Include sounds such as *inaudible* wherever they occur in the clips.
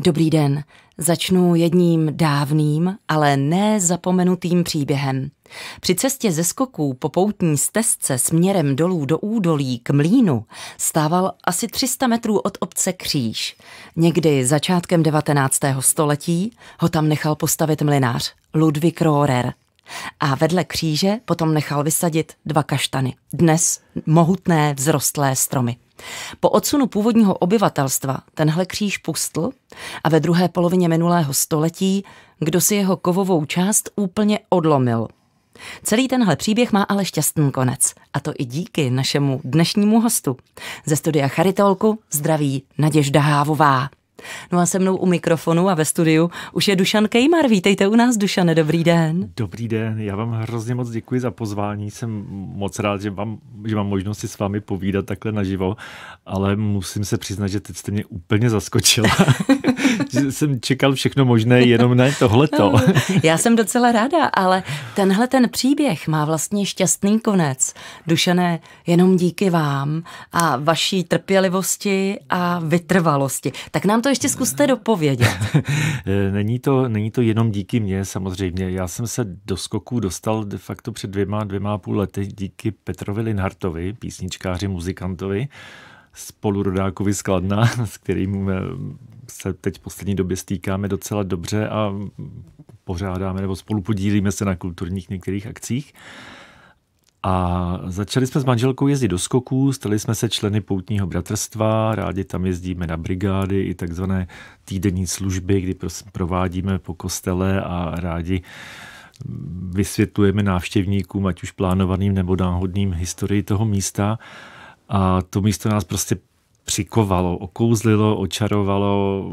Dobrý den, začnu jedním dávným, ale nezapomenutým příběhem. Při cestě ze skoků po poutní stezce směrem dolů do údolí k mlínu stával asi 300 metrů od obce Kříž. Někdy začátkem 19. století ho tam nechal postavit mlinář Ludvík Rohrer. A vedle kříže potom nechal vysadit dva kaštany, dnes mohutné vzrostlé stromy. Po odsunu původního obyvatelstva tenhle kříž pustl a ve druhé polovině minulého století kdo si jeho kovovou část úplně odlomil. Celý tenhle příběh má ale šťastný konec. A to i díky našemu dnešnímu hostu. Ze studia Charitolku zdraví Naděžda Hávová. No a se mnou u mikrofonu a ve studiu už je Dušan Kejmar. Vítejte u nás, Dušane, dobrý den. Dobrý den, já vám hrozně moc děkuji za pozvání. Jsem moc rád, že mám, že mám možnost si s vámi povídat takhle naživo, ale musím se přiznat, že teď jste mě úplně zaskočila. *laughs* *laughs* že jsem čekal všechno možné, jenom ne tohleto. No, já jsem docela ráda, ale tenhle ten příběh má vlastně šťastný konec. Dušané, jenom díky vám a vaší trpělivosti a vytrvalosti. Tak nám to to ještě zkuste dopovědět. *laughs* není, to, není to jenom díky mně samozřejmě. Já jsem se do skoků dostal de facto před dvěma, dvěma a půl lety díky Petrovi Linhartovi, písničkáři, muzikantovi, spolurodákovi z Kladna, *laughs* s kterým eh, se teď v poslední době stýkáme docela dobře a pořádáme nebo spolupodílíme se na kulturních některých akcích. A začali jsme s manželkou jezdit do skoků, stali jsme se členy poutního bratrstva, rádi tam jezdíme na brigády i takzvané týdenní služby, kdy provádíme po kostele a rádi vysvětlujeme návštěvníkům, ať už plánovaným nebo náhodným, historii toho místa. A to místo nás prostě přikovalo, okouzlilo, očarovalo.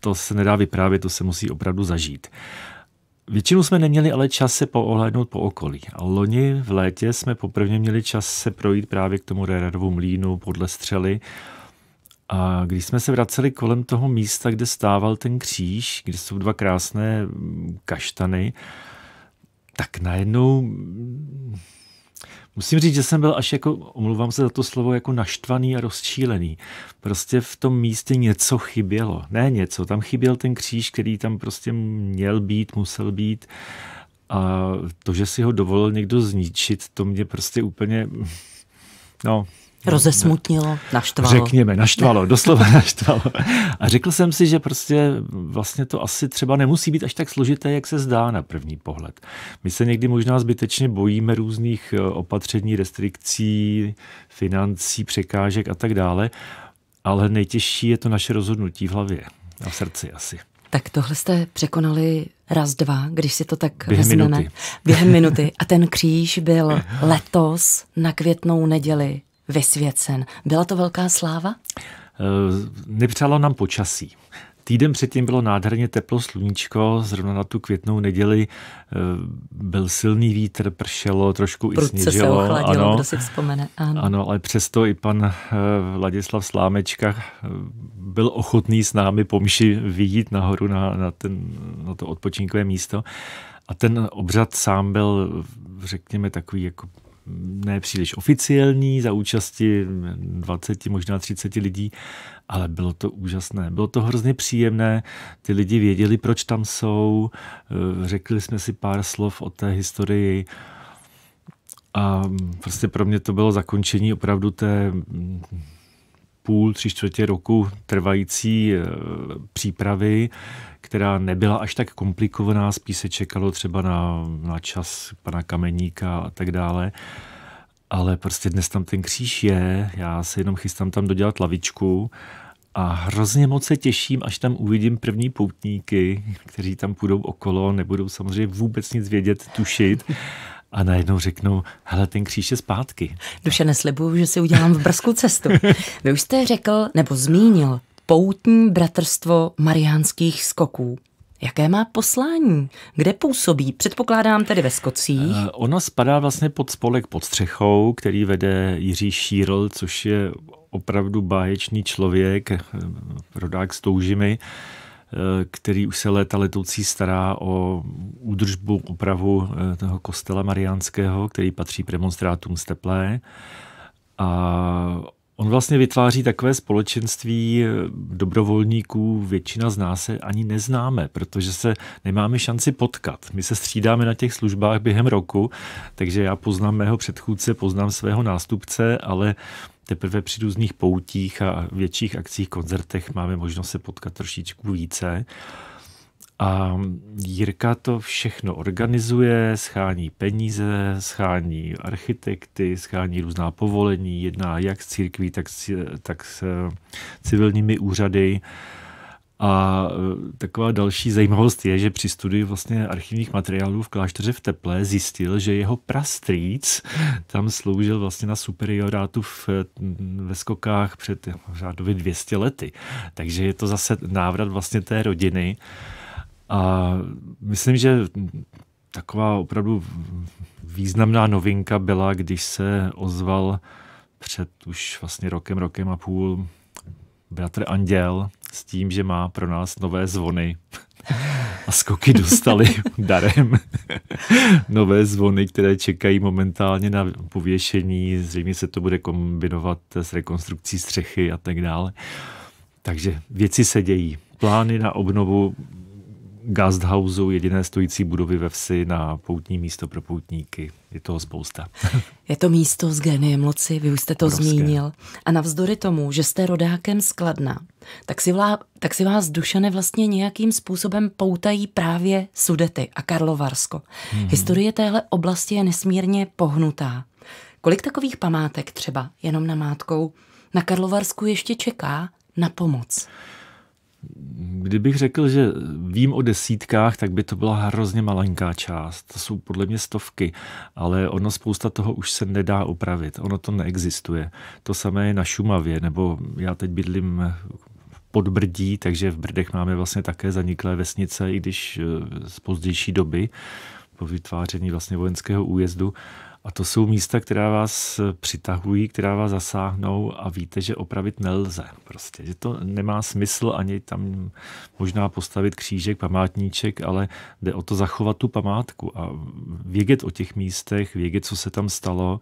To se nedá vyprávět, to se musí opravdu zažít. Většinu jsme neměli ale čas se poohlédnout po okolí. A loni v létě jsme poprvé měli čas se projít právě k tomu Reradovu mlínu podle střely. A když jsme se vraceli kolem toho místa, kde stával ten kříž, kde jsou dva krásné mm, kaštany, tak najednou Musím říct, že jsem byl až jako, omluvám se za to slovo, jako naštvaný a rozčílený. Prostě v tom místě něco chybělo. Ne něco, tam chyběl ten kříž, který tam prostě měl být, musel být. A to, že si ho dovolil někdo zničit, to mě prostě úplně, no, No, Rozesmutnilo, naštvalo. Řekněme, naštvalo, doslova *laughs* naštvalo. A řekl jsem si, že prostě vlastně to asi třeba nemusí být až tak složité, jak se zdá na první pohled. My se někdy možná zbytečně bojíme různých eh, opatření, restrikcí, financí, překážek a tak dále, ale nejtěžší je to naše rozhodnutí v hlavě a v srdci asi. Tak tohle jste překonali raz, dva, když si to tak během vezmeme. Minuty. Během minuty. A ten kříž byl letos na květnou neděli vysvěcen. Byla to velká sláva? Eh, nepřálo nám počasí. Týden předtím bylo nádherně teplo sluníčko, zrovna na tu květnou neděli eh, byl silný vítr, pršelo, trošku Prudce i sněžilo. se ochladilo, ano, kdo si vzpomene. Ano. ano, ale přesto i pan eh, Vladislav Slámečka byl ochotný s námi myši vyjít nahoru na, na, ten, na to odpočinkové místo. A ten obřad sám byl, řekněme, takový jako nepříliš oficiální, za účasti 20, možná 30 lidí, ale bylo to úžasné. Bylo to hrozně příjemné, ty lidi věděli, proč tam jsou, eh, řekli jsme si pár slov o té historii a prostě pro mě to bylo zakončení opravdu té půl, tři čtvrtě roku trvající e, přípravy, která nebyla až tak komplikovaná, spíš se čekalo třeba na, na čas pana Kameníka a tak dále. Ale prostě dnes tam ten kříž je, já se jenom chystám tam dodělat lavičku a hrozně moc se těším, až tam uvidím první poutníky, kteří tam půjdou okolo, nebudou samozřejmě vůbec nic vědět, tušit, a najednou řeknou, hele, ten kříž je zpátky. Duše, neslibuju, že si udělám v Brzku cestu. Vy už jste řekl, nebo zmínil, poutní bratrstvo mariánských skoků. Jaké má poslání? Kde působí? Předpokládám tedy ve Skocích. Eh, ono spadá vlastně pod spolek pod střechou, který vede Jiří Šírl, což je opravdu báječný člověk, eh, rodák s toužimi. Eh, který už se léta letoucí stará o údržbu, opravu eh, toho kostela mariánského, který patří premonstrátům Teplé. A on vlastně vytváří takové společenství eh, dobrovolníků, většina z nás se ani neznáme, protože se nemáme šanci potkat. My se střídáme na těch službách během roku, takže já poznám mého předchůdce, poznám svého nástupce, ale teprve při různých poutích a větších akcích, koncertech máme možnost se potkat trošičku více. A Jirka to všechno organizuje, schání peníze, schání architekty, schání různá povolení, jedná jak s církví, tak s, tak s civilními úřady. A e, taková další zajímavost je, že při studiu vlastně archivních materiálů v klášteře v Teple zjistil, že jeho prastříc tam sloužil vlastně na superiorátu v, ve skokách před řádově 200 lety. Takže je to zase návrat vlastně té rodiny. A myslím, že taková opravdu významná novinka byla, když se ozval před už vlastně rokem, rokem a půl bratr Anděl, s tím, že má pro nás nové zvony. A skoky dostali *laughs* darem nové zvony, které čekají momentálně na pověšení. Zřejmě se to bude kombinovat s rekonstrukcí střechy a tak dále. Takže věci se dějí. Plány na obnovu Gasthausu, jediné stojící budovy ve vsi na poutní místo pro poutníky. Je toho spousta. *laughs* Je to místo s geniem loci, vy už jste to Obrovské. zmínil. A navzdory tomu, že jste rodákem skladna, tak si, vlá, tak si vás dušane vlastně nějakým způsobem poutají právě Sudety a Karlovarsko. Hmm. Historie téhle oblasti je nesmírně pohnutá. Kolik takových památek třeba, jenom na mátkou na Karlovarsku ještě čeká na pomoc? kdybych řekl, že vím o desítkách, tak by to byla hrozně malenká část. To jsou podle mě stovky, ale ono spousta toho už se nedá upravit. Ono to neexistuje. To samé je na Šumavě, nebo já teď bydlím pod Brdí, takže v Brdech máme vlastně také zaniklé vesnice, i když eh, z pozdější doby po vytváření vlastně vojenského újezdu a to jsou místa, která vás přitahují, která vás zasáhnou a víte, že opravit nelze. Prostě, že to nemá smysl ani tam možná postavit křížek, památníček, ale jde o to zachovat tu památku a vědět o těch místech, vědět, co se tam stalo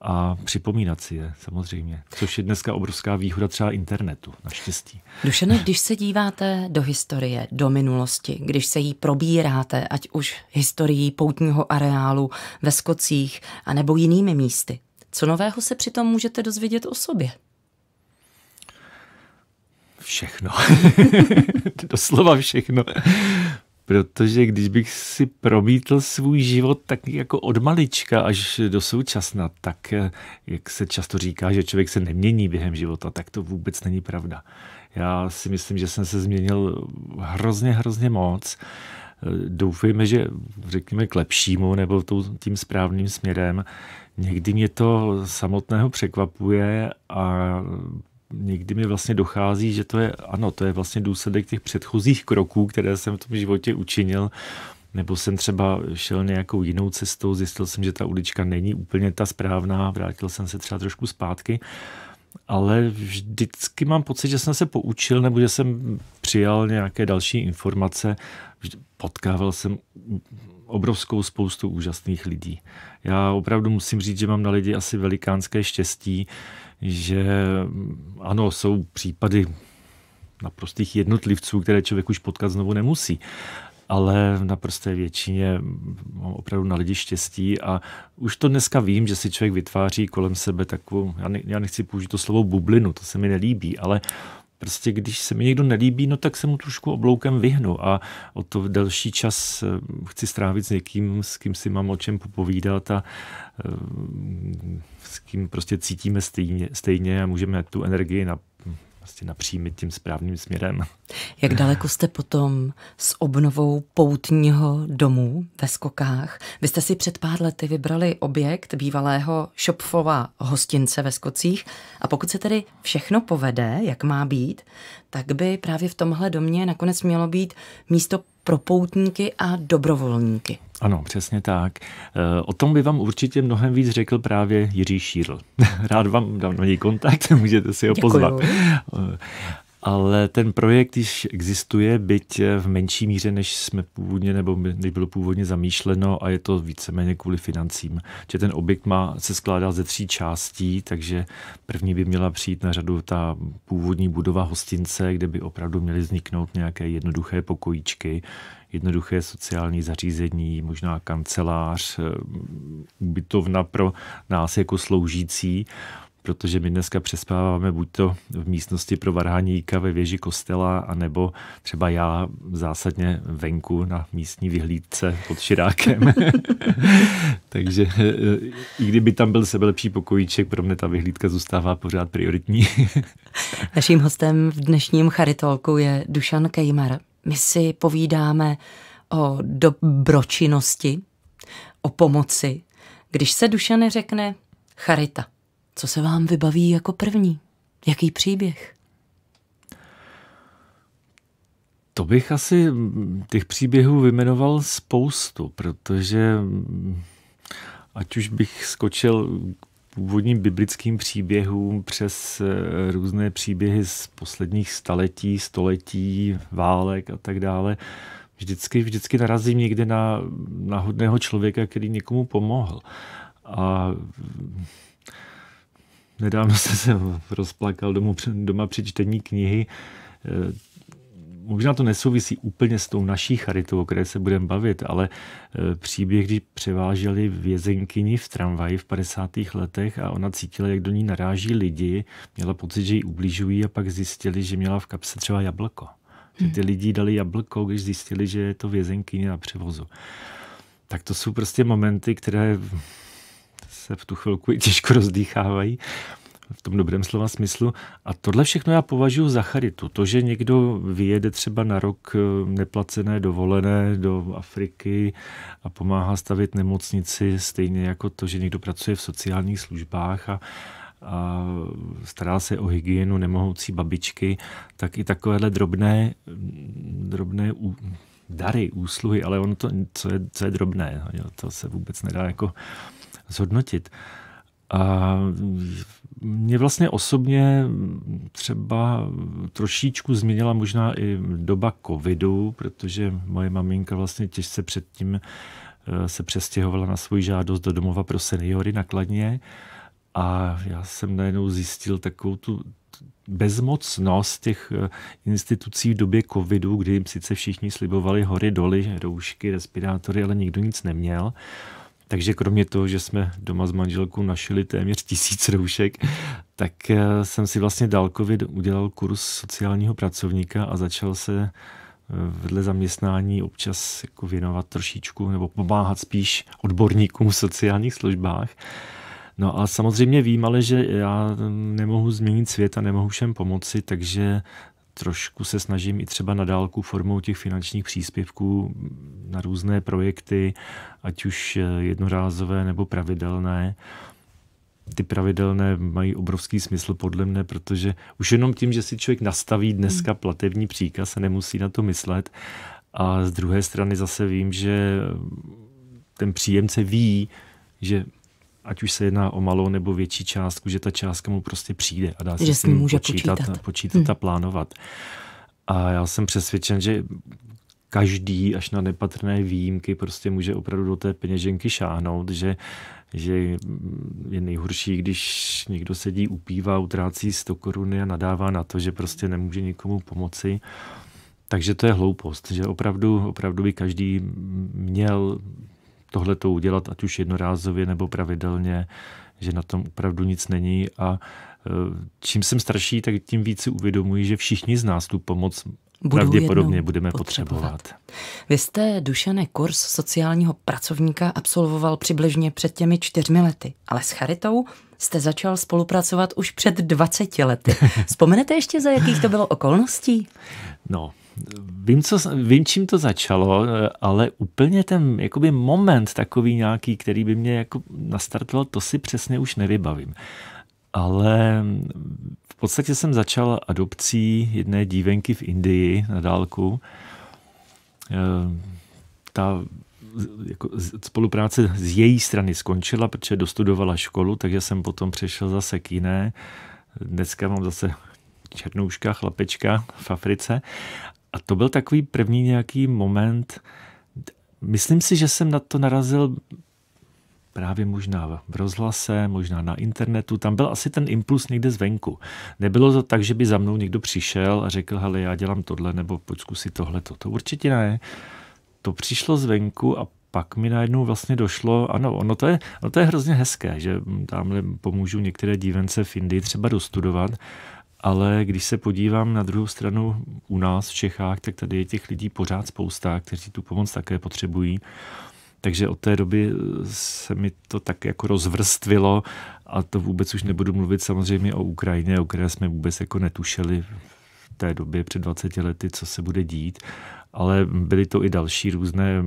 a připomínat si je samozřejmě, což je dneska obrovská výhoda třeba internetu, naštěstí. Dušene, když se díváte do historie, do minulosti, když se jí probíráte, ať už historií poutního areálu ve Skocích, nebo jinými místy, co nového se přitom můžete dozvědět o sobě? Všechno. *laughs* Doslova všechno protože když bych si promítl svůj život tak jako od malička až do současna, tak eh, jak se často říká, že člověk se nemění během života, tak to vůbec není pravda. Já si myslím, že jsem se změnil hrozně, hrozně moc. Eh, doufejme, že řekněme k lepšímu nebo tím správným směrem. Někdy mě to samotného překvapuje a někdy mi vlastně dochází, že to je, ano, to je vlastně důsledek těch předchozích kroků, které jsem v tom životě učinil, nebo jsem třeba šel nějakou jinou cestou, zjistil jsem, že ta ulička není úplně ta správná, vrátil jsem se třeba trošku zpátky, ale vždycky mám pocit, že jsem se poučil, nebo že jsem přijal nějaké další informace, potkával jsem obrovskou spoustu úžasných lidí. Já opravdu musím říct, že mám na lidi asi velikánské štěstí, že ano, jsou případy naprostých jednotlivců, které člověk už potkat znovu nemusí. Ale v naprosté většině mám opravdu na lidi štěstí a už to dneska vím, že si člověk vytváří kolem sebe takovou, já, nechci použít to slovo bublinu, to se mi nelíbí, ale Prostě když se mi někdo nelíbí, no tak se mu trošku obloukem vyhnu a o to delší čas eh, chci strávit s někým, s kým si mám o čem popovídat a eh, s kým prostě cítíme stejně, stejně a můžeme tu energii vlastně napřímit tím správným směrem. Jak daleko jste potom s obnovou poutního domu ve Skokách? Vy jste si před pár lety vybrali objekt bývalého Šopfova hostince ve Skocích a pokud se tedy všechno povede, jak má být, tak by právě v tomhle domě nakonec mělo být místo pro poutníky a dobrovolníky. Ano, přesně tak. E, o tom by vám určitě mnohem víc řekl právě Jiří Šírl. *laughs* Rád vám dám na něj kontakt, *laughs* můžete si ho Děkuju. pozvat. E, ale ten projekt již existuje, byť v menší míře, než jsme původně nebo než bylo původně zamýšleno a je to víceméně kvůli financím. Že ten objekt má, se skládá ze tří částí, takže první by měla přijít na řadu ta původní budova hostince, kde by opravdu měly vzniknout nějaké jednoduché pokojíčky, jednoduché sociální zařízení, možná kancelář, eh, ubytovna pro nás jako sloužící protože my dneska přespáváme buď to v místnosti pro varhání jíka ve věži kostela, anebo třeba já zásadně venku na místní vyhlídce pod Širákem. *laughs* Takže e, i kdyby tam byl sebelepší pokojíček, pro mě ta vyhlídka zůstává pořád prioritní. *laughs* Naším hostem v dnešním charitolku je Dušan Kejmar. My si povídáme o dobročinnosti, o pomoci. Když se Dušane řekne charita – co se vám vybaví jako první? Jaký příběh? To bych asi těch příběhů vymenoval spoustu, protože mm, ať už bych skočil k původním biblickým příběhům přes eh, různé příběhy z posledních staletí, století, válek a tak dále, vždycky, vždycky narazím někde na náhodného člověka, který někomu pomohl. A Nedávno se rozplakal domů, doma při čtení knihy. Eh, možná to nesouvisí úplně s tou naší charitou, o které se budeme bavit, ale eh, příběh, kdy převáželi vězenkyni v tramvaji v 50. letech a ona cítila, jak do ní naráží lidi, měla pocit, že ji ubližují a pak zjistili, že měla v kapse třeba jablko. Že ty lidi dali jablko, když zjistili, že je to vězenkyně na převozu. Tak to jsou prostě momenty, které se v tu chvilku i těžko rozdýchávají v tom dobrém slova smyslu. A tohle všechno já považuji za charitu. To, že někdo vyjede třeba na rok eh, neplacené dovolené do Afriky a pomáhá stavit nemocnici, stejně jako to, že někdo pracuje v sociálních službách a, a stará se o hygienu nemohoucí babičky, tak i takovéhle drobné, drobné ú, dary, úsluhy, ale ono to, co je, co je drobné, to se vůbec nedá jako zhodnotit. A mě vlastně osobně třeba trošičku změnila možná i doba covidu, protože moje maminka vlastně těžce předtím eh, se přestěhovala na svůj žádost do domova pro seniory na Kladně a já jsem najednou zjistil takovou tu bezmocnost těch eh, institucí v době covidu, kdy jim sice všichni slibovali hory, doly, roušky, respirátory, ale nikdo nic neměl. Takže kromě toho, že jsme doma s manželkou našili téměř tisíc roušek, tak eh, jsem si vlastně dálkově udělal kurz sociálního pracovníka a začal se eh, vedle zaměstnání občas jako věnovat trošičku nebo pomáhat spíš odborníkům v sociálních službách. No a samozřejmě vím, ale že já mm, nemohu změnit svět a nemohu všem pomoci, takže trošku se snažím i třeba na dálku formou těch finančních příspěvků na různé projekty, ať už eh, jednorázové nebo pravidelné. Ty pravidelné mají obrovský smysl podle mne, protože už jenom tím, že si člověk nastaví dneska hmm. platební příkaz a nemusí na to myslet. A z druhé strany zase vím, že ten příjemce ví, že ať už se jedná o malou nebo větší částku, že ta částka mu prostě přijde a dá se že s ním může počítat, počítat, počítat hmm. a plánovat. A já jsem přesvědčen, že každý, až na nepatrné výjimky, prostě může opravdu do té peněženky šáhnout, že že je nejhorší, když někdo sedí, upívá, utrácí 100 koruny a nadává na to, že prostě nemůže nikomu pomoci. Takže to je hloupost, že opravdu, opravdu by každý měl tohle to udělat, ať už jednorázově nebo pravidelně, že na tom opravdu nic není a e, čím jsem starší, tak tím víc si uvědomuji, že všichni z nás tu pomoc Budu pravděpodobně budeme potřebovat. potřebovat. Vy jste, Dušane, kurz sociálního pracovníka absolvoval přibližně před těmi čtyřmi lety, ale s Charitou jste začal spolupracovat už před 20 lety. *laughs* Vzpomenete ještě, za jakých to bylo okolností? No, Vím, co, vím, čím to začalo, eh, ale úplně ten jakoby moment takový nějaký, který by mě jako nastartoval, to si přesně už nevybavím. Ale mm, v podstatě jsem začal adopcí jedné dívenky v Indii na dálku. Eh, ta jako spolupráce z její strany skončila, protože dostudovala školu, takže jsem potom přešel zase k jiné. Dneska mám zase černouška, chlapečka v Africe, a to byl takový první nějaký moment. Myslím si, že jsem na to narazil právě možná v rozhlase, možná na internetu. Tam byl asi ten impuls někde zvenku. Nebylo to tak, že by za mnou někdo přišel a řekl, hele, já dělám tohle, nebo pojď zkusit tohle, to určitě ne. To přišlo zvenku a pak mi najednou vlastně došlo, ano, ono to je, ono to je hrozně hezké, že tamhle pomůžu některé dívence v Indii třeba dostudovat ale když se podívám na druhou stranu u nás v Čechách, tak tady je těch lidí pořád spousta, kteří tu pomoc také potřebují. Takže od té doby eh, se mi to tak jako rozvrstvilo a to vůbec už nebudu mluvit samozřejmě o Ukrajině, o které jsme vůbec jako netušili v té době před 20 lety, co se bude dít, ale byly to i další různé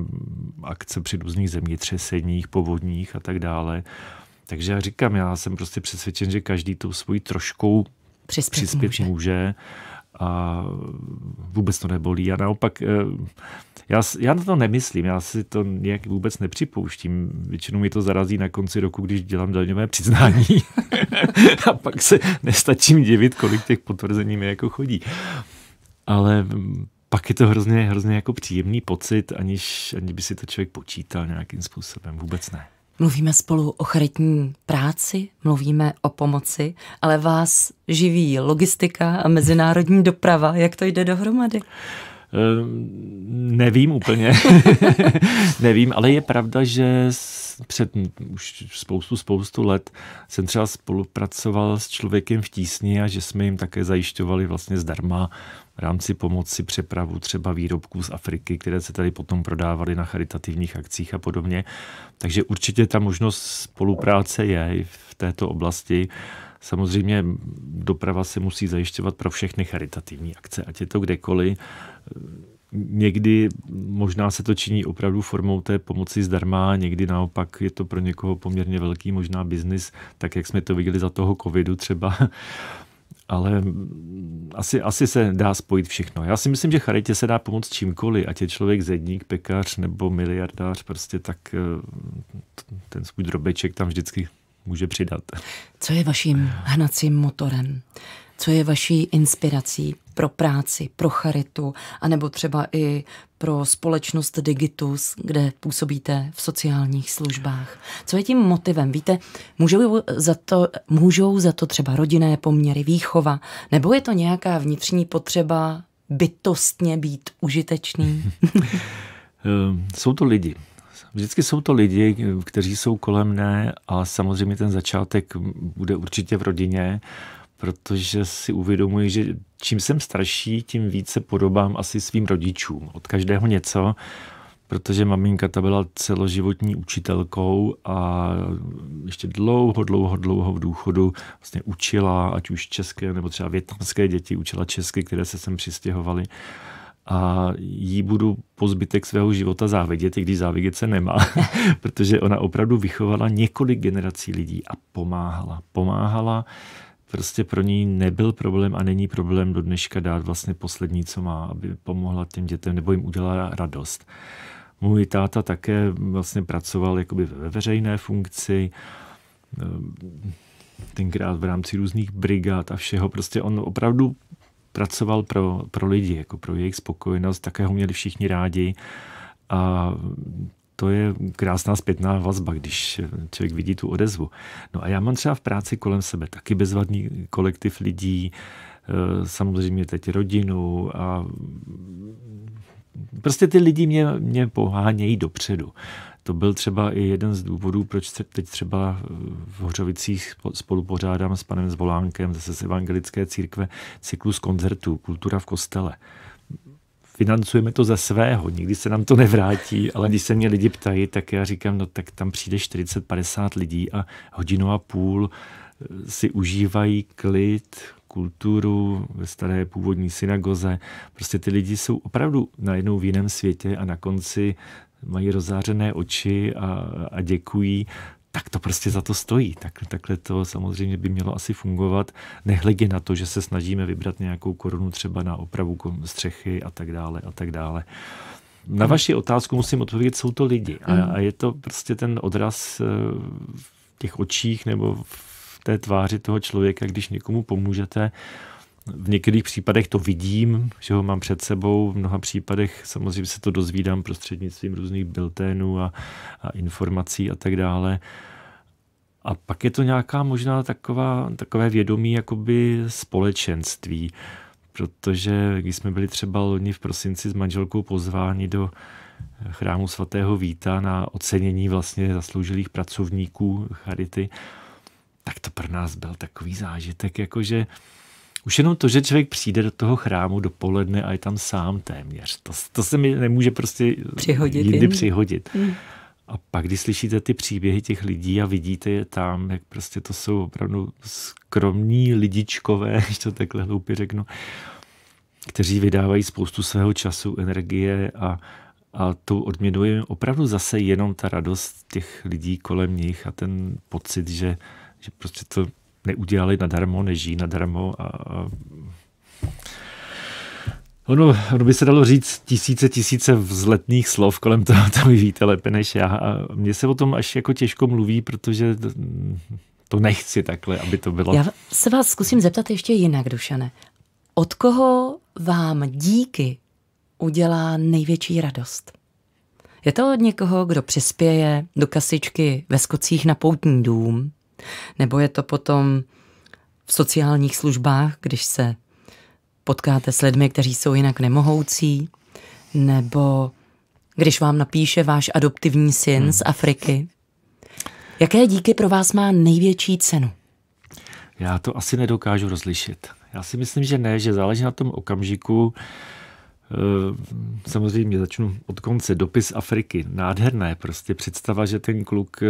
akce při různých zemětřeseních, povodních a tak dále. Takže já říkám, já jsem prostě přesvědčen, že každý tou svojí troškou přispět, přispět může. může a vůbec to nebolí. A naopak, eh, já, já na to nemyslím, já si to nějak vůbec nepřipouštím. Většinou mi to zarazí na konci roku, když dělám daňové přiznání. *laughs* a pak se nestačím divit, kolik těch potvrzení mi jako chodí. Ale mm, pak je to hrozně, hrozně jako příjemný pocit, aniž, aniž by si to člověk počítal nějakým způsobem. Vůbec ne. Mluvíme spolu o charitní práci, mluvíme o pomoci, ale vás živí logistika a mezinárodní doprava. Jak to jde dohromady? Ehm, nevím úplně, *laughs* nevím, ale je pravda, že před už spoustu, spoustu let jsem třeba spolupracoval s člověkem v tísni a že jsme jim také zajišťovali vlastně zdarma v rámci pomoci přepravu třeba výrobků z Afriky, které se tady potom prodávaly na charitativních akcích a podobně. Takže určitě ta možnost spolupráce je v této oblasti. Samozřejmě doprava se musí zajišťovat pro všechny charitativní akce, ať je to kdekoliv. Někdy možná se to činí opravdu formou té pomoci zdarma, někdy naopak je to pro někoho poměrně velký možná biznis, tak jak jsme to viděli za toho covidu třeba. *laughs* Ale asi, asi se dá spojit všechno. Já si myslím, že charitě se dá pomoct čímkoliv, ať je člověk zedník, pekař nebo miliardář, prostě tak eh, ten svůj drobeček tam vždycky může přidat. Co je vaším hnacím motorem? Co je vaší inspirací pro práci, pro charitu, anebo třeba i pro společnost Digitus, kde působíte v sociálních službách? Co je tím motivem? Víte, můžou za to, můžou za to třeba rodinné poměry, výchova, nebo je to nějaká vnitřní potřeba bytostně být užitečný? *laughs* Ehm, jsou to lidi. Vždycky jsou to lidi, kteří jsou kolem mne a samozřejmě ten začátek bude určitě v rodině, protože si uvědomuji, že čím jsem starší, tím více podobám asi svým rodičům. Od každého něco, protože maminka ta byla celoživotní učitelkou a ještě dlouho, dlouho, dlouho v důchodu vlastně učila, ať už české nebo třeba větnamské děti, učila česky, které se sem přistěhovaly a jí budu po zbytek svého života závidět, i když závidět se nemá, *laughs* protože ona opravdu vychovala několik generací lidí a pomáhala. Pomáhala, prostě pro ní nebyl problém a není problém do dneška dát vlastně poslední, co má, aby pomohla těm dětem nebo jim udělala radost. Můj táta také vlastně pracoval jakoby ve veřejné funkci, ehm, tenkrát v rámci různých brigád a všeho. Prostě on opravdu pracoval pro, pro lidi, jako pro jejich spokojenost, také ho měli všichni rádi. A to je krásná zpětná vazba, když člověk vidí tu odezvu. No a já mám třeba v práci kolem sebe taky bezvadný kolektiv lidí, e, samozřejmě teď rodinu a prostě ty lidi mě, mě pohánějí dopředu. To byl třeba i jeden z důvodů, proč teď třeba v Hořovicích spolupořádám s panem Zvolánkem zase z evangelické církve cyklus koncertů Kultura v kostele financujeme to za svého, nikdy se nám to nevrátí, ale když se mě lidi ptají, tak já říkám, no tak tam přijde 40-50 lidí a hodinu a půl eh, si užívají klid, kulturu ve staré původní synagoze. Prostě ty lidi jsou opravdu najednou v jiném světě a na konci mají rozářené oči a, a děkují, tak to prostě za to stojí. Tak, takhle to samozřejmě by mělo asi fungovat. Nehledě na to, že se snažíme vybrat nějakou korunu třeba na opravu střechy a tak dále a tak dále. Na vaši otázku musím odpovědět, jsou to lidi. A, mhm. a je to prostě ten odraz eh, v těch očích nebo v té tváři toho člověka, když někomu pomůžete, v některých případech to vidím, že ho mám před sebou, v mnoha případech samozřejmě se to dozvídám prostřednictvím různých biltenů a, a informací a tak dále. A pak je to nějaká možná taková, takové vědomí jakoby společenství, protože když jsme byli třeba loni v prosinci s manželkou pozváni do chrámu svatého Víta na ocenění vlastně zasloužilých pracovníků Charity, tak to pro nás byl takový zážitek, jakože už jenom to, že člověk přijde do toho chrámu dopoledne a je tam sám téměř, to, to se mi nemůže prostě přihodit jindy jim. přihodit. Mm. A pak, když slyšíte ty příběhy těch lidí a vidíte je tam, jak prostě to jsou opravdu skromní lidičkové, *laughs* když to takhle hloupě řeknu, kteří vydávají spoustu svého času, energie a, a tou odměnou je opravdu zase jenom ta radost těch lidí kolem nich a ten pocit, že, že prostě to neudělali nadarmo, nežijí nadarmo a, a Ono, ono by se dalo říct tisíce, tisíce vzletných slov kolem toho, to víte lépe než já. A mně se o tom až jako těžko mluví, protože to, to nechci takhle, aby to bylo. Já se vás zkusím zeptat ještě jinak, Dušane. Od koho vám díky udělá největší radost? Je to od někoho, kdo přispěje do kasičky ve skocích na poutní dům? Nebo je to potom v sociálních službách, když se potkáte s lidmi, kteří jsou jinak nemohoucí, nebo když vám napíše váš adoptivní syn hmm. z Afriky. Jaké díky pro vás má největší cenu? Já to asi nedokážu rozlišit. Já si myslím, že ne, že záleží na tom okamžiku, Eh, samozřejmě začnu od konce. Dopis Afriky. Nádherné prostě představa, že ten kluk eh,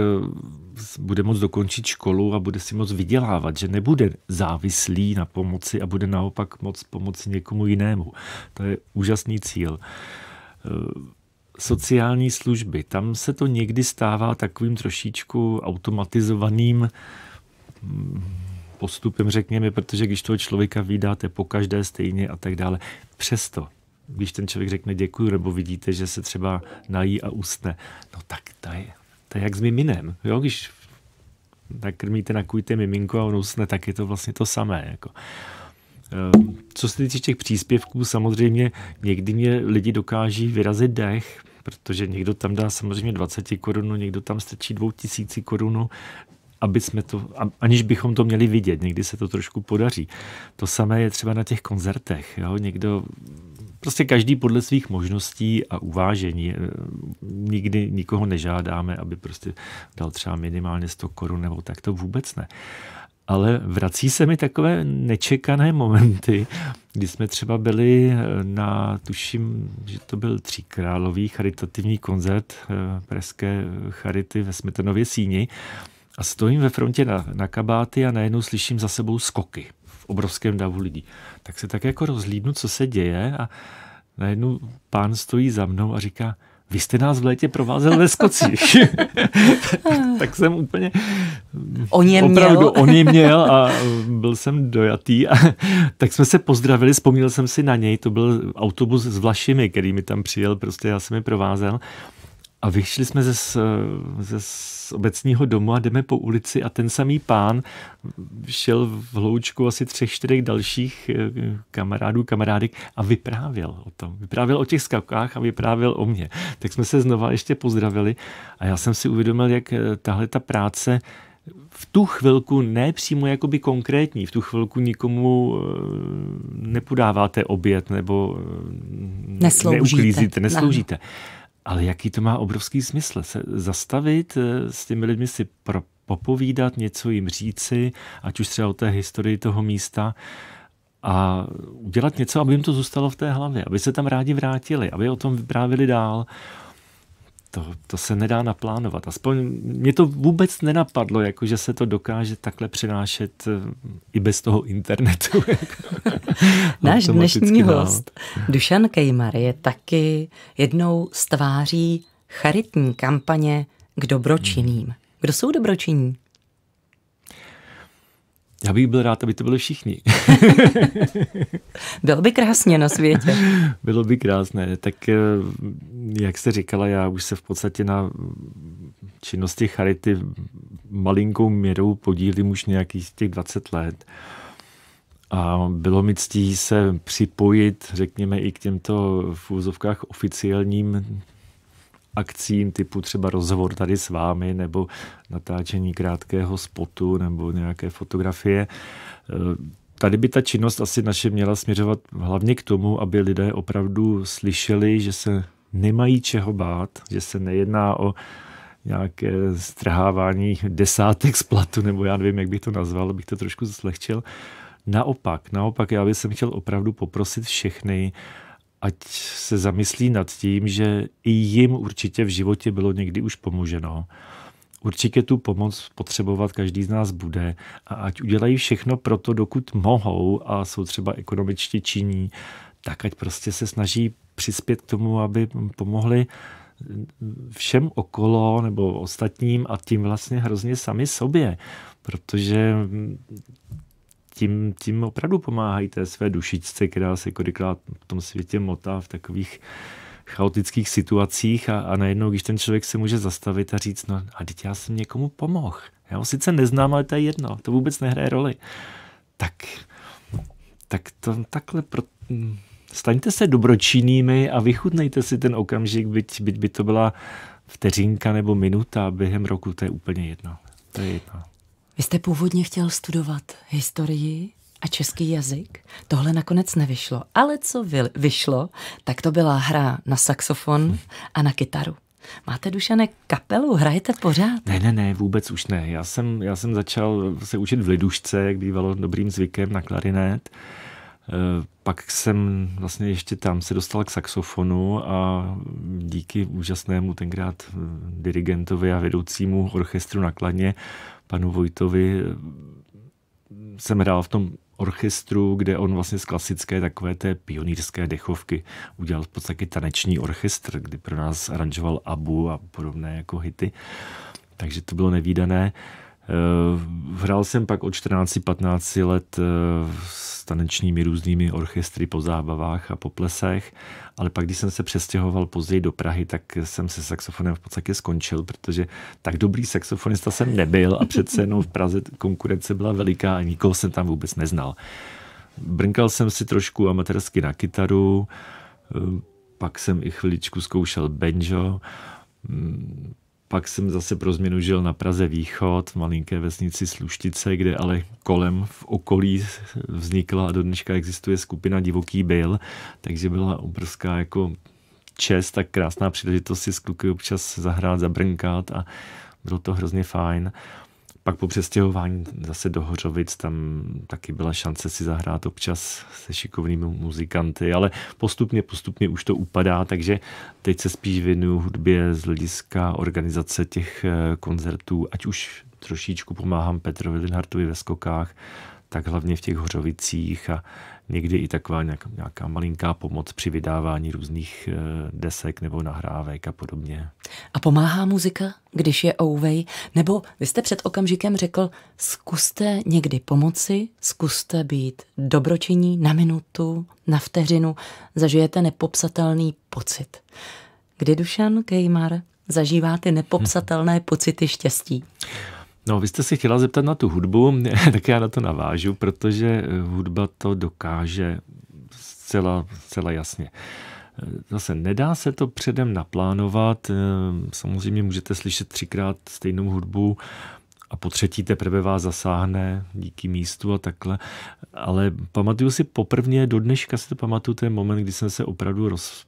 bude moc dokončit školu a bude si moc vydělávat, že nebude závislý na pomoci a bude naopak moc pomoci někomu jinému. To je úžasný cíl eh, sociální služby. Tam se to někdy stává takovým trošičku automatizovaným mm, postupem, řekněme, protože když toho člověka vydáte po každé stejně a tak dále. Přesto když ten člověk řekne děkuji, nebo vidíte, že se třeba nají a usne, no tak to je, to je jak s miminem, jo, když nakrmíte, nakujte miminko a on usne, tak je to vlastně to samé, jako. Ehm, co se týče těch příspěvků, samozřejmě někdy mě lidi dokáží vyrazit dech, protože někdo tam dá samozřejmě 20 korunu, někdo tam strčí 2000 korunu, aby jsme to, aniž bychom to měli vidět, někdy se to trošku podaří. To samé je třeba na těch koncertech. Jo? Někdo Prostě každý podle svých možností a uvážení. Eh, nikdy nikoho nežádáme, aby prostě dal třeba minimálně 100 korun nebo tak, to vůbec ne. Ale vrací se mi takové nečekané momenty, kdy jsme třeba byli eh, na, tuším, že to byl tříkrálový charitativní koncert eh, Pražské charity ve Smetanově síni a stojím ve frontě na, na kabáty a najednou slyším za sebou skoky obrovském davu lidí. Tak se tak jako rozlídnu, co se děje a najednou pán stojí za mnou a říká, vy jste nás v létě provázel ve Skoci. *laughs* tak, jsem úplně... On je opravdu, on je měl a byl jsem dojatý. A, tak jsme se pozdravili, vzpomněl jsem si na něj, to byl autobus s Vlašimi, který mi tam přijel, prostě já jsem je provázel. A vyšli jsme ze, ze obecního domu a jdeme po ulici a ten samý pán šel v hloučku asi třech, čtyřech dalších eh, kamarádů, kamarádek a vyprávěl o tom. Vyprávěl o těch skakách a vyprávěl o mě. Tak jsme se znova ještě pozdravili a já jsem si uvědomil, jak eh, tahle ta práce v tu chvilku ne přímo jakoby konkrétní, v tu chvilku nikomu eh, nepodáváte oběd nebo nesloužíte. neuklízíte, nesloužíte. Aha. Ale jaký to má obrovský smysl? Se zastavit, eh, s těmi lidmi si pro, popovídat, něco jim říci, ať už třeba o té historii toho místa a udělat něco, aby jim to zůstalo v té hlavě, aby se tam rádi vrátili, aby o tom vyprávili dál to, to se nedá naplánovat. Aspoň mě to vůbec nenapadlo, jako že se to dokáže takhle přenášet eh, i bez toho internetu. *laughs* Náš dnešní dál. host, Dušan Kejmar, je taky jednou z tváří charitní kampaně k dobročinným. Kdo jsou dobročinní? Já bych byl rád, aby to byli všichni. *laughs* Bylo by krásně na světě. *laughs* Bylo by krásné. Tak eh, jak jste říkala, já už se v podstatě na činnosti Charity malinkou měrou podílím už nějakých těch 20 let. A bylo mi ctí se připojit, řekněme, i k těmto v úzovkách oficiálním akcím typu třeba rozhovor tady s vámi nebo natáčení krátkého spotu nebo nějaké fotografie. E, tady by ta činnost asi naše měla směřovat hlavně k tomu, aby lidé opravdu slyšeli, že se nemají čeho bát, že se nejedná o nějaké strhávání desátek z platu, nebo já nevím, jak bych to nazval, abych to trošku zlehčil. Naopak, naopak, já bych chtěl opravdu poprosit všechny, ať se zamyslí nad tím, že i jim určitě v životě bylo někdy už pomoženo. Určitě tu pomoc potřebovat každý z nás bude a ať udělají všechno pro to, dokud mohou a jsou třeba ekonomičtě činní, tak ať prostě se snaží přispět k tomu, aby pomohli všem okolo nebo ostatním a tím vlastně hrozně sami sobě, protože tím, tím opravdu pomáhají té své dušičce, která se kolikrát v tom světě motá v takových chaotických situacích a, a najednou, když ten člověk se může zastavit a říct, no a teď já jsem někomu pomohl. Já ho sice neznám, ale to je jedno, to vůbec nehraje roli. Tak, tak to takhle pro, hm, staňte se dobročinnými a vychutnejte si ten okamžik, byť, byť by to byla vteřinka nebo minuta během roku, to je úplně jedno. To je jedno. Vy jste původně chtěl studovat historii a český jazyk. Tohle nakonec nevyšlo, ale co vyšlo, tak to byla hra na saxofon a na kytaru. Máte, Dušané, kapelu? Hrajete pořád? Ne, ne, ne, vůbec už ne. Já jsem, já jsem začal se učit v Lidušce, jak bývalo dobrým zvykem, na klarinet. Eh, pak jsem vlastně ještě tam se dostal k saxofonu a díky úžasnému tenkrát eh, dirigentovi a vedoucímu orchestru na Kladně panu Vojtovi jsem hrál v tom orchestru, kde on vlastně z klasické takové té pionýrské dechovky udělal v podstatě taneční orchestr, kdy pro nás aranžoval Abu a podobné jako hity. Takže to bylo nevýdané. Eh, hrál jsem pak od 14-15 let eh, s tanečními různými orchestry po zábavách a po plesech, ale pak, když jsem se přestěhoval později do Prahy, tak jsem se saxofonem v podstatě skončil, protože tak dobrý saxofonista jsem nebyl a přece jenom v Praze konkurence byla veliká a nikoho jsem tam vůbec neznal. Brnkal jsem si trošku amatérsky na kytaru, eh, pak jsem i chviličku zkoušel banjo, mm, pak jsem zase pro změnu žil na Praze Východ, v malinké vesnici Sluštice, kde ale kolem v okolí vznikla a do dneška existuje skupina Divoký byl, takže byla obrovská jako čest a krásná příležitost si s kluky občas zahrát, zabrnkat a bylo to hrozně fajn. Pak po přestěhování zase do Hořovic, tam taky byla šance si zahrát občas se šikovnými muzikanty, ale postupně, postupně už to upadá, takže teď se spíš věnuju hudbě z hlediska organizace těch eh, koncertů, ať už trošičku pomáhám Petrovi Linhartovi ve skokách, tak hlavně v těch hořovicích a někdy i taková nějaká, nějaká malinká pomoc při vydávání různých eh, desek nebo nahrávek a podobně. A pomáhá muzika, když je ouvej? Nebo vy jste před okamžikem řekl, zkuste někdy pomoci, zkuste být dobročinní na minutu, na vteřinu, zažijete nepopsatelný pocit. Kdy Dušan Kejmar zažívá ty hm. nepopsatelné pocity štěstí? No, vy jste se chtěla zeptat na tu hudbu, *laughs* tak já na to navážu, protože eh, hudba to dokáže zcela, zcela jasně. Eh, zase nedá se to předem naplánovat, eh, samozřejmě můžete slyšet třikrát stejnou hudbu a po třetí teprve vás zasáhne díky místu a takhle, ale pamatuju si poprvně, do dneška si to pamatuju ten moment, kdy jsem se opravdu roz,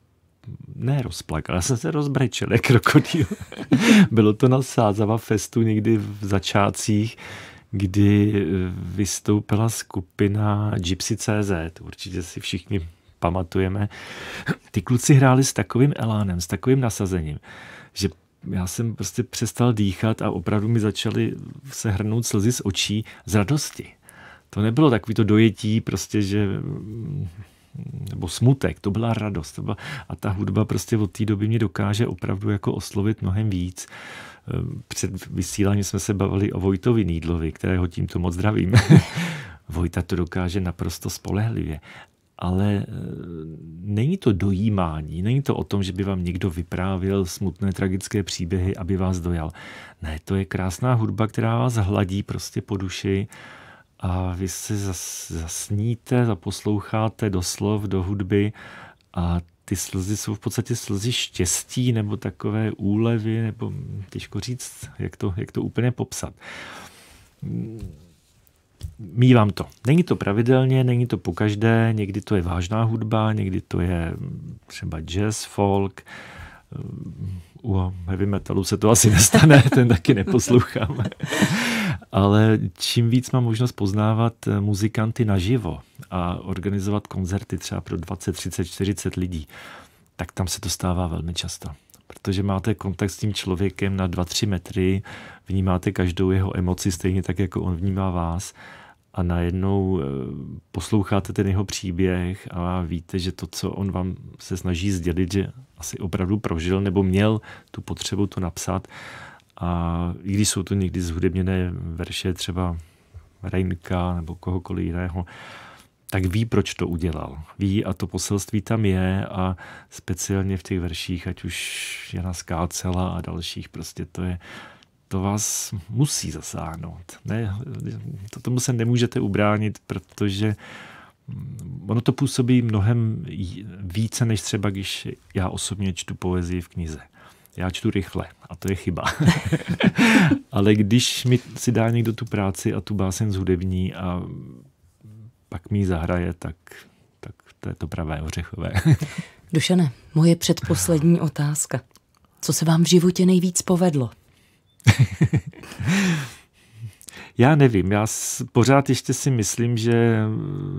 ne rozplakal, já jsem se rozbrečel jak krokodýl. *laughs* Bylo to na Sázava Festu někdy v začátcích, kdy eh, vystoupila skupina Gypsy CZ, určitě si všichni pamatujeme. Ty kluci hráli s takovým elánem, s takovým nasazením, že já jsem prostě přestal dýchat a opravdu mi začaly se hrnout slzy z očí z radosti. To nebylo takový to dojetí, prostě, že mm, nebo smutek, to byla radost. To byla, a ta hudba prostě od té doby mě dokáže opravdu jako oslovit mnohem víc. Ehm, před vysíláním jsme se bavili o Vojtovi Nýdlovi, kterého tímto moc zdravím. *laughs* Vojta to dokáže naprosto spolehlivě ale e, není to dojímání, není to o tom, že by vám někdo vyprávěl smutné tragické příběhy, aby vás dojal. Ne, to je krásná hudba, která vás hladí prostě po duši a vy si zasníte, zaposloucháte doslov do hudby a ty slzy jsou v podstatě slzy štěstí nebo takové úlevy, nebo těžko říct, jak to, jak to úplně popsat. Mívám to. Není to pravidelně, není to pokaždé, někdy to je vážná hudba, někdy to je třeba jazz, folk, uh, u heavy metalu se to asi nestane, *laughs* ten taky neposlouchám. Ale čím víc mám možnost poznávat eh, muzikanty naživo a organizovat koncerty třeba pro 20, 30, 40 lidí, tak tam se to stává velmi často. Protože máte kontakt s tím člověkem na 2-3 metry, vnímáte každou jeho emoci stejně tak, jako on vnímá vás a najednou eh, posloucháte ten jeho příběh a víte, že to, co on vám se snaží sdělit, že asi opravdu prožil nebo měl tu potřebu to napsat. A i když jsou to někdy zhudebněné verše třeba Reinka nebo kohokoliv jiného, tak ví, proč to udělal. Ví a to poselství tam je a speciálně v těch verších, ať už Jana Skácela a dalších, prostě to je, uh, to vás musí zasáhnout. Ne, to tomu se nemůžete ubránit, protože mm, ono to působí mnohem více, než třeba když já osobně čtu poezii v knize. Já čtu rychle a to je chyba. *laughs* Ale když mi si dá někdo tu práci a tu básen zhudební a pak mi zahraje, tak, tak to je to pravé ořechové. *laughs* Dušane, moje předposlední otázka. Co se vám v životě nejvíc povedlo? *laughs* já nevím, já pořád ještě si myslím, že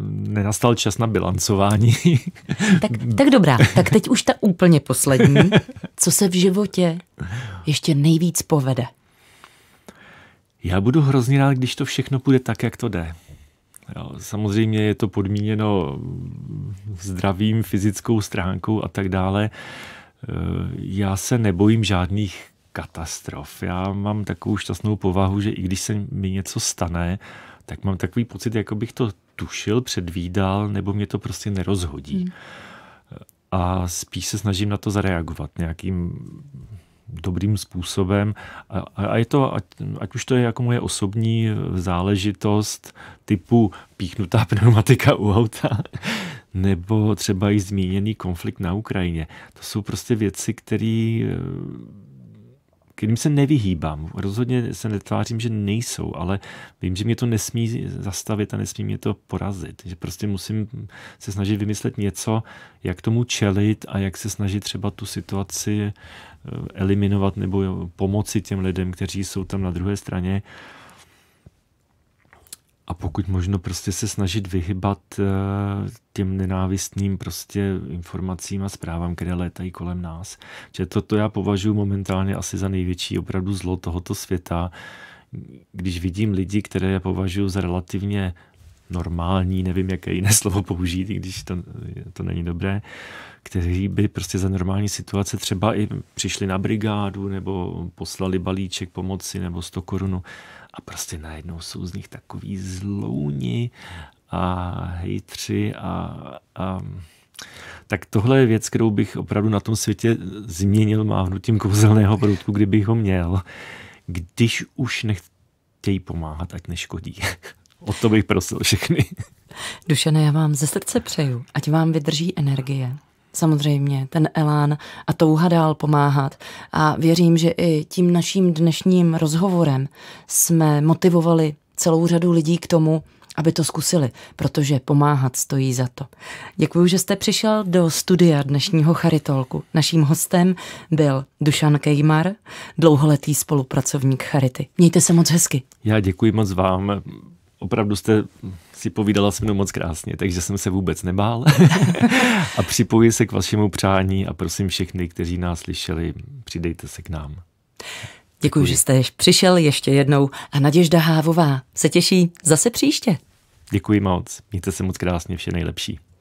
nenastal čas na bilancování. *laughs* tak, tak dobrá, tak teď už ta úplně poslední. *laughs* Co se v životě ještě nejvíc povede? Já budu hrozně rád, když to všechno půjde tak, jak to jde. Jo, samozřejmě je to podmíněno zdravým fyzickou stránkou a tak dále. Eh, já se nebojím žádných katastrof. Já mám takovou šťastnou povahu, že i když se mi něco stane, tak mám takový pocit, jako bych to tušil, předvídal, nebo mě to prostě nerozhodí. Hmm. A spíš se snažím na to zareagovat nějakým dobrým způsobem. A, a je to, ať, ať už to je jako moje osobní záležitost typu píchnutá *laughs* pneumatika u auta, nebo třeba i zmíněný konflikt na Ukrajině. To jsou prostě věci, které eh, kterým se nevyhýbám. Rozhodně se netvářím, že nejsou, ale vím, že mě to nesmí zastavit a nesmí mě to porazit. Že prostě musím se snažit vymyslet něco, jak tomu čelit a jak se snažit třeba tu situaci eh, eliminovat nebo pomoci těm lidem, kteří jsou tam na druhé straně a pokud možno prostě se snažit vyhybat eh, těm nenávistným prostě informacím a zprávám, které létají kolem nás. Že to, to já považuji momentálně asi za největší opravdu zlo tohoto světa, když vidím lidi, které já považuji za relativně normální, nevím, jaké jiné *laughs* slovo použít, i když to, to není dobré, kteří by prostě za normální situace třeba i přišli na brigádu nebo poslali balíček pomoci nebo 100 korunu a prostě najednou jsou z nich takový zlouni a hejtři a, a tak tohle je věc, kterou bych opravdu na tom světě změnil mávnutím kouzelného proutku, kdybych ho měl. Když už nechtějí pomáhat, ať neškodí. O to bych prosil všechny. Dušené, já vám ze srdce přeju, ať vám vydrží energie, samozřejmě ten elán a touha dál pomáhat. A věřím, že i tím naším dnešním rozhovorem jsme motivovali celou řadu lidí k tomu, aby to zkusili, protože pomáhat stojí za to. Děkuji, že jste přišel do studia dnešního Charitolku. Naším hostem byl Dušan Kejmar, dlouholetý spolupracovník Charity. Mějte se moc hezky. Já děkuji moc vám. Opravdu jste si povídala se mnou moc krásně, takže jsem se vůbec nebál. *laughs* a připojuji se k vašemu přání a prosím všechny, kteří nás slyšeli, přidejte se k nám. Děkuji, Děkuji. že jste přišel ještě jednou a Naděžda Hávová se těší zase příště. Děkuji moc, mějte se moc krásně, vše nejlepší.